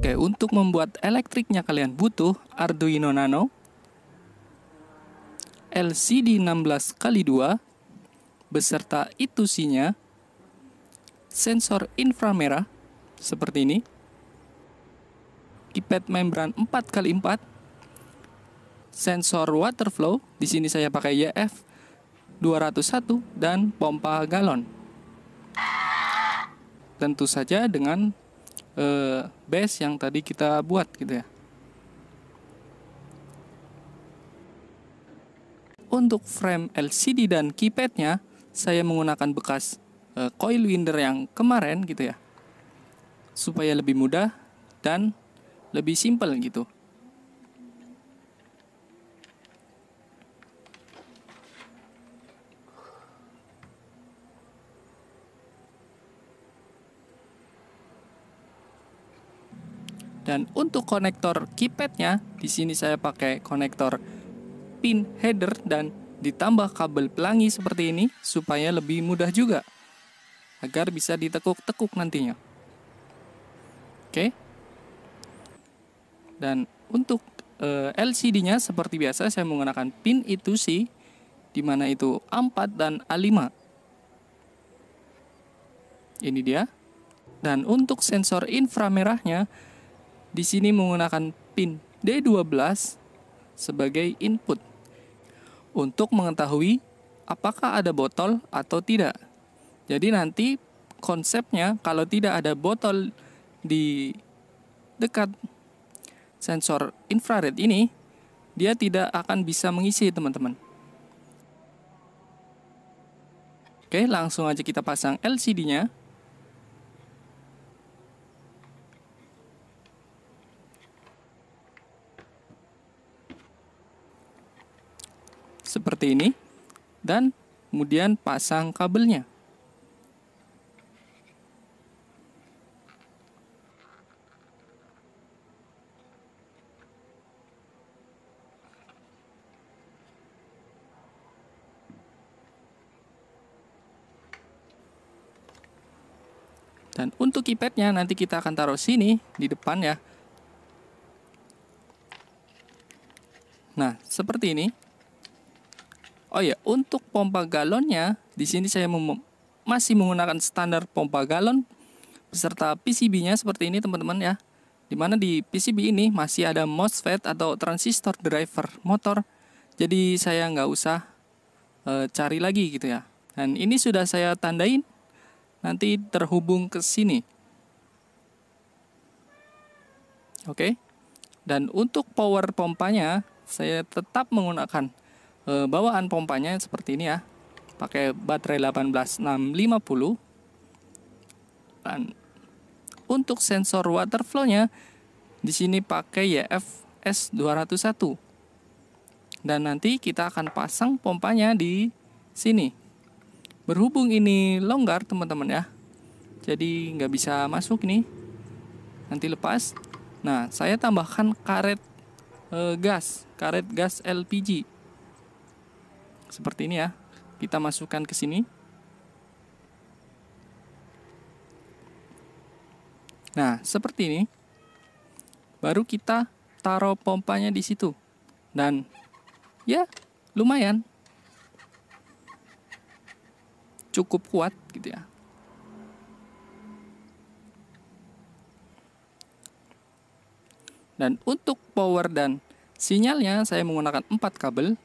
Oke untuk membuat elektriknya kalian butuh Arduino Nano, LCD 16x2 beserta itusinya, sensor inframerah seperti ini, keypad membran 4x4, sensor water flow, di sini saya pakai YF e 201 dan pompa galon. Tentu saja dengan Eh, base yang tadi kita buat gitu ya. Untuk frame LCD dan keypadnya, saya menggunakan bekas eh, coil winder yang kemarin gitu ya, supaya lebih mudah dan lebih simple gitu. Dan untuk konektor keypadnya, di sini saya pakai konektor pin header dan ditambah kabel pelangi seperti ini supaya lebih mudah juga agar bisa ditekuk-tekuk nantinya. Oke. Dan untuk eh, LCD-nya seperti biasa saya menggunakan pin itu sih di mana itu A4 dan A5. Ini dia. Dan untuk sensor inframerahnya di sini menggunakan pin D12 sebagai input untuk mengetahui apakah ada botol atau tidak. Jadi nanti konsepnya kalau tidak ada botol di dekat sensor infrared ini, dia tidak akan bisa mengisi teman-teman. Oke, langsung aja kita pasang LCD-nya. seperti ini dan kemudian pasang kabelnya. Dan untuk keypadnya nanti kita akan taruh sini di depan ya. Nah, seperti ini. Oh ya, untuk pompa galonnya di sini saya masih menggunakan standar pompa galon beserta PCB-nya seperti ini teman-teman ya. Dimana di PCB ini masih ada MOSFET atau transistor driver motor. Jadi saya nggak usah e, cari lagi gitu ya. Dan ini sudah saya tandain nanti terhubung ke sini. Oke. Dan untuk power pompanya saya tetap menggunakan Eh, bawaan pompanya seperti ini ya pakai baterai 18650 dan untuk sensor water flow-nya di sini pakai YF S201 dan nanti kita akan pasang pompanya di sini berhubung ini longgar teman-teman ya jadi nggak bisa masuk nih nanti lepas nah saya tambahkan karet e, gas karet gas LPG seperti ini ya kita masukkan ke sini nah seperti ini baru kita taruh pompanya di situ dan ya lumayan cukup kuat gitu ya dan untuk power dan sinyalnya saya menggunakan 4 kabel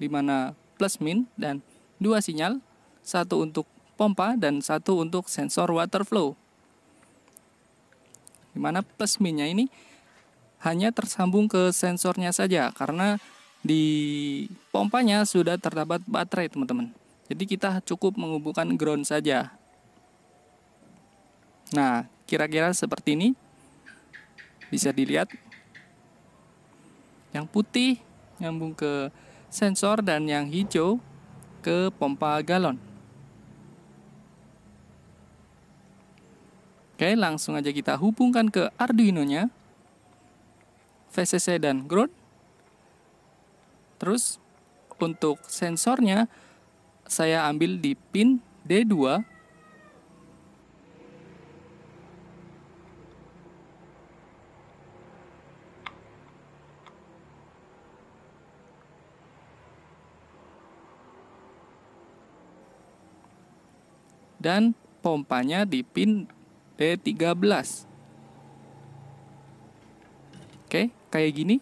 di mana plus min dan dua sinyal, satu untuk pompa dan satu untuk sensor water flow. Di mana plus minnya ini hanya tersambung ke sensornya saja karena di pompanya sudah terdapat baterai teman-teman. Jadi kita cukup menghubungkan ground saja. Nah, kira-kira seperti ini. Bisa dilihat. Yang putih nyambung ke sensor dan yang hijau ke pompa galon. Oke, langsung aja kita hubungkan ke Arduino-nya. VCC dan ground. Terus untuk sensornya saya ambil di pin D2 dan pompanya di pin D13. Oke, kayak gini.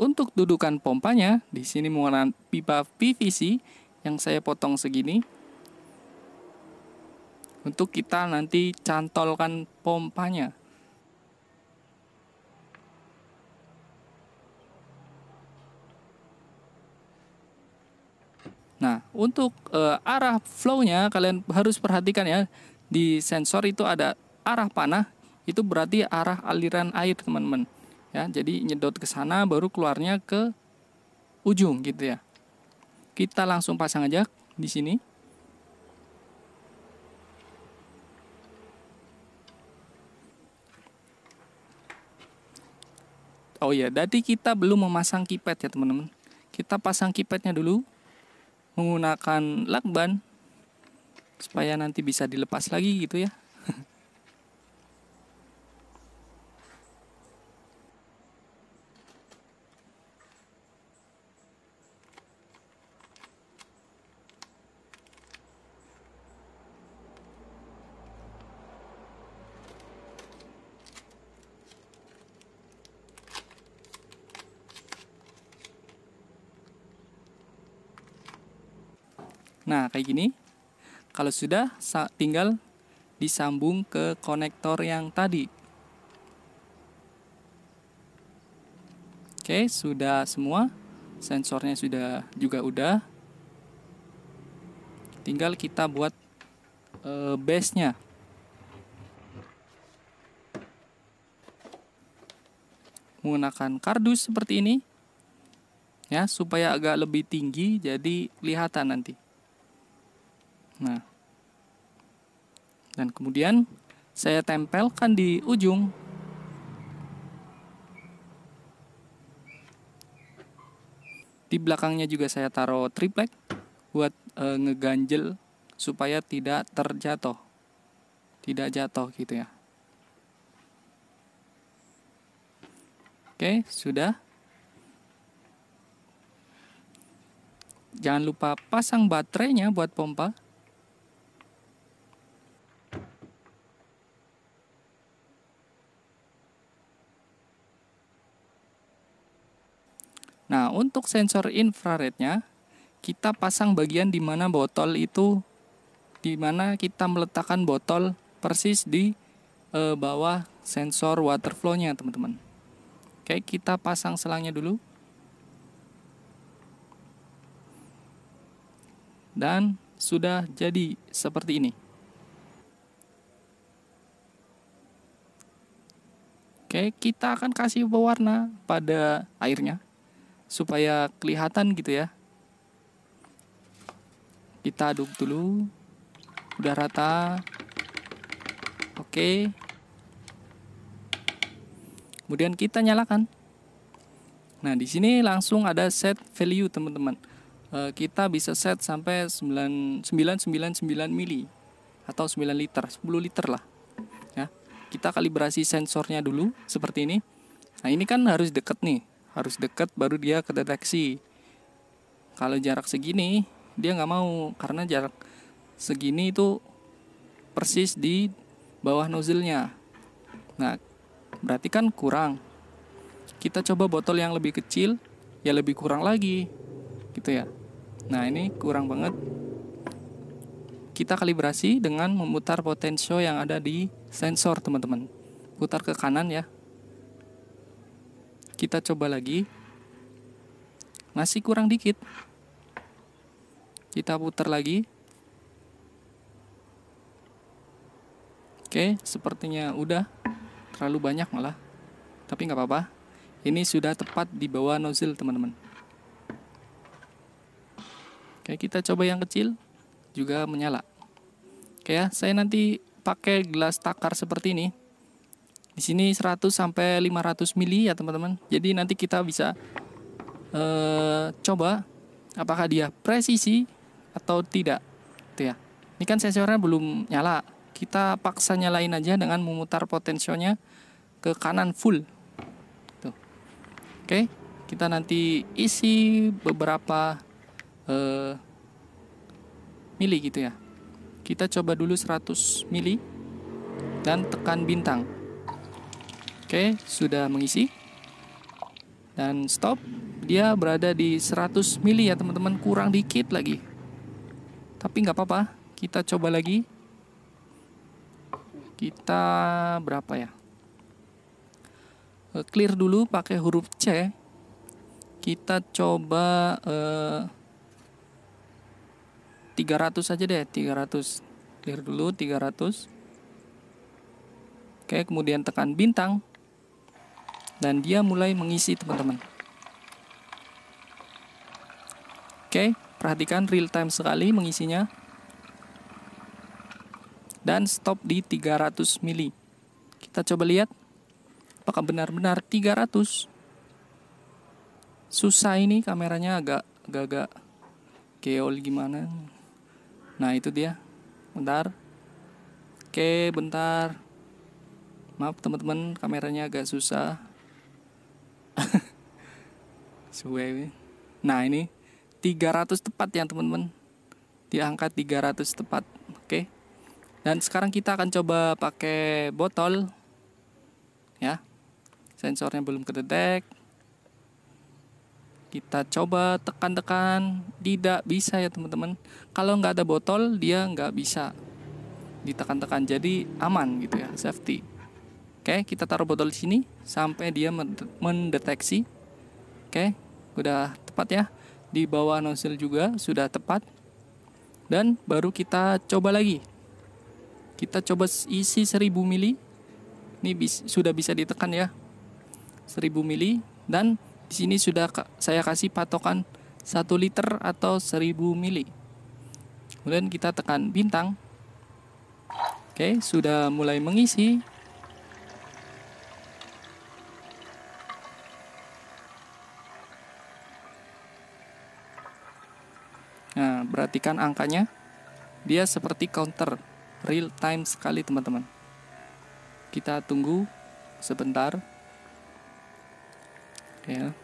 Untuk dudukan pompanya, di sini menggunakan pipa PVC yang saya potong segini. Untuk kita nanti cantolkan pompanya. untuk uh, arah flow-nya kalian harus perhatikan ya di sensor itu ada arah panah itu berarti arah aliran air teman-teman ya jadi nyedot ke sana baru keluarnya ke ujung gitu ya kita langsung pasang aja di sini Oh ya, tadi kita belum memasang kipet ya teman-teman. Kita pasang kipetnya dulu menggunakan lakban supaya nanti bisa dilepas lagi gitu ya Nah, kayak gini. Kalau sudah, tinggal disambung ke konektor yang tadi. Oke, sudah semua. Sensornya sudah juga udah. Tinggal kita buat e, base-nya. Menggunakan kardus seperti ini. Ya, supaya agak lebih tinggi jadi kelihatan nanti. Nah, dan kemudian saya tempelkan di ujung. Di belakangnya juga saya taruh triplek buat e, ngeganjel supaya tidak terjatuh. Tidak jatuh gitu ya. Oke, sudah. Jangan lupa pasang baterainya buat pompa. Nah, untuk sensor infrarednya, kita pasang bagian di mana botol itu, di mana kita meletakkan botol persis di e, bawah sensor water flow-nya, teman-teman. Oke, kita pasang selangnya dulu. Dan sudah jadi seperti ini. Oke, kita akan kasih pewarna pada airnya supaya kelihatan gitu ya. Kita aduk dulu. Udah rata. Oke. Kemudian kita nyalakan. Nah, di sini langsung ada set value, teman-teman. E, kita bisa set sampai 9, 999 mili atau 9 liter, 10 liter lah. Ya. Kita kalibrasi sensornya dulu seperti ini. Nah, ini kan harus deket nih harus dekat baru dia kedeteksi kalau jarak segini dia nggak mau karena jarak segini itu persis di bawah nozzle-nya nah berarti kan kurang kita coba botol yang lebih kecil ya lebih kurang lagi gitu ya nah ini kurang banget kita kalibrasi dengan memutar potensio yang ada di sensor teman-teman putar ke kanan ya kita coba lagi. Masih kurang dikit. Kita putar lagi. Oke, sepertinya udah terlalu banyak malah. Tapi nggak apa-apa. Ini sudah tepat di bawah nozzle, teman-teman. Oke, kita coba yang kecil juga menyala. Oke ya, saya nanti pakai gelas takar seperti ini di sini 100 sampai 500 mili ya teman-teman. Jadi nanti kita bisa uh, coba apakah dia presisi atau tidak. Itu ya. Ini kan sensornya belum nyala. Kita paksa nyalain aja dengan memutar potensionya ke kanan full. Tuh. Gitu. Oke, kita nanti isi beberapa eh, mili gitu ya. Kita coba dulu 100 mili dan tekan bintang. Oke, sudah mengisi. Dan stop. Dia berada di 100 mili ya teman-teman, kurang dikit lagi. Tapi nggak apa-apa, kita coba lagi. Kita berapa ya? Eh, clear dulu pakai huruf C. Kita coba eh, 300 saja deh, 300. Clear dulu 300. Oke, kemudian tekan bintang dan dia mulai mengisi teman-teman. Oke, perhatikan real time sekali mengisinya. Dan stop di 300 mili. Kita coba lihat apakah benar-benar 300. Susah ini kameranya agak agak keol gimana. Nah, itu dia. Bentar. Oke, bentar. Maaf teman-teman, kameranya agak susah. Suwe. Nah, ini 300 tepat ya, teman-teman. Di angka 300 tepat. Oke. Dan sekarang kita akan coba pakai botol. Ya. Sensornya belum kedetek. Kita coba tekan-tekan, tidak bisa ya, teman-teman. Kalau nggak ada botol, dia nggak bisa ditekan-tekan. Jadi aman gitu ya, safety. Oke, kita taruh botol di sini sampai dia mendeteksi. Oke, udah tepat ya. Di bawah nozzle juga sudah tepat. Dan baru kita coba lagi. Kita coba isi 1000 mili. Ini bis, sudah bisa ditekan ya. 1000 mili dan di sini sudah saya kasih patokan 1 liter atau 1000 mili. Kemudian kita tekan bintang. Oke, sudah mulai mengisi perhatikan angkanya, dia seperti counter real time sekali teman-teman. Kita tunggu sebentar. Ya.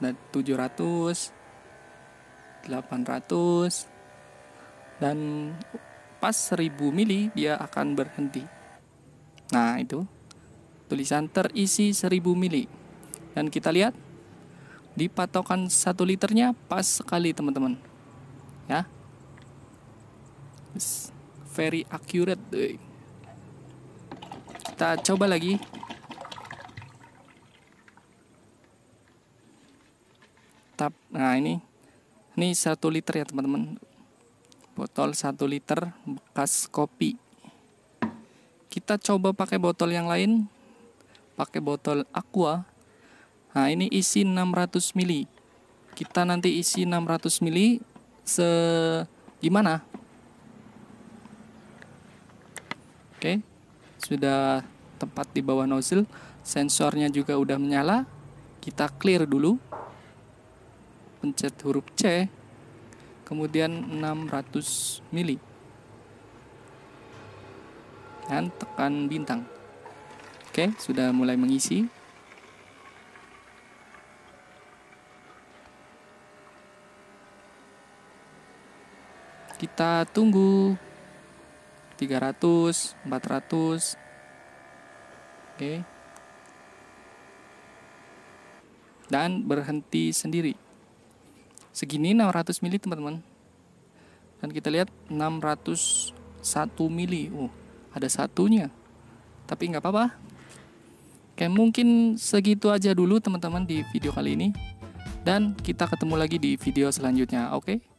Dan 700 800 dan pas 1000 mili dia akan berhenti. Nah, itu tulisan terisi 1000 mili. Dan kita lihat di patokan 1 liternya pas sekali teman-teman ya It's very accurate deh. kita coba lagi tap nah ini ini satu liter ya teman-teman botol satu liter bekas kopi kita coba pakai botol yang lain pakai botol aqua nah ini isi 600 ml kita nanti isi 600 ml se gimana? Oke, sudah tepat di bawah nozzle, sensornya juga udah menyala. Kita clear dulu. Pencet huruf C. Kemudian 600 mili. Dan tekan bintang. Oke, sudah mulai mengisi. kita tunggu 300 400 oke okay. dan berhenti sendiri segini 600 mili teman-teman dan kita lihat 601 mili uh ada satunya tapi nggak apa-apa Oke, mungkin segitu aja dulu teman-teman di video kali ini. Dan kita ketemu lagi di video selanjutnya, oke? Okay?